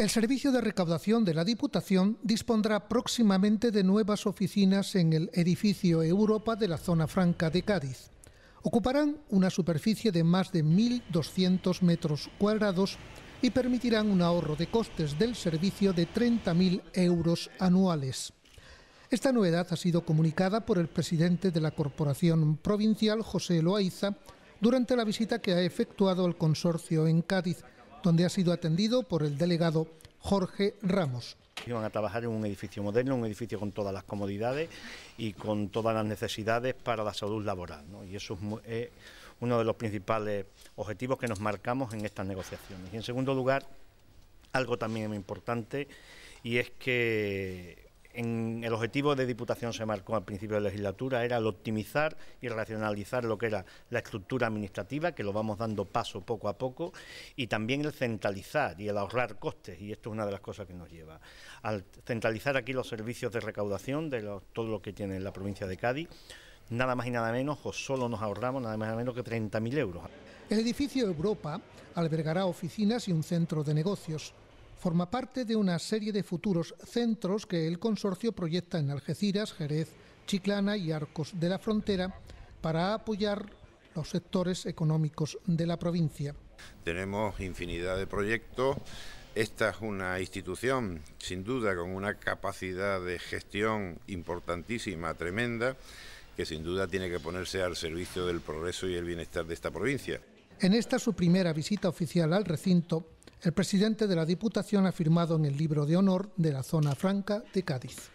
El Servicio de Recaudación de la Diputación dispondrá próximamente de nuevas oficinas en el edificio Europa de la Zona Franca de Cádiz. Ocuparán una superficie de más de 1.200 metros cuadrados y permitirán un ahorro de costes del servicio de 30.000 euros anuales. Esta novedad ha sido comunicada por el presidente de la Corporación Provincial, José Loaiza, durante la visita que ha efectuado al consorcio en Cádiz donde ha sido atendido por el delegado Jorge Ramos. Iban a trabajar en un edificio moderno, un edificio con todas las comodidades y con todas las necesidades para la salud laboral. Y eso es, es eh, uno de los principales objetivos que nos marcamos en estas negociaciones. Y en segundo lugar, algo también muy importante y es que el objetivo de Diputación se marcó al principio de la legislatura era el optimizar y racionalizar lo que era la estructura administrativa, que lo vamos dando paso poco a poco, y también el centralizar y el ahorrar costes, y esto es una de las cosas que nos lleva. Al centralizar aquí los servicios de recaudación de todo lo que tiene la provincia de Cádiz, nada más y nada menos, o solo nos ahorramos nada más y nada menos que 30.000 euros. El edificio Europa albergará oficinas y un centro de negocios forma parte de una serie de futuros centros que el consorcio proyecta en Algeciras, Jerez, Chiclana y Arcos de la Frontera para apoyar los sectores económicos de la provincia. Tenemos infinidad de proyectos. Esta es una institución, sin duda, con una capacidad de gestión importantísima, tremenda, que sin duda tiene que ponerse al servicio del progreso y el bienestar de esta provincia. En esta su primera visita oficial al recinto, el presidente de la Diputación ha firmado en el libro de honor de la zona franca de Cádiz.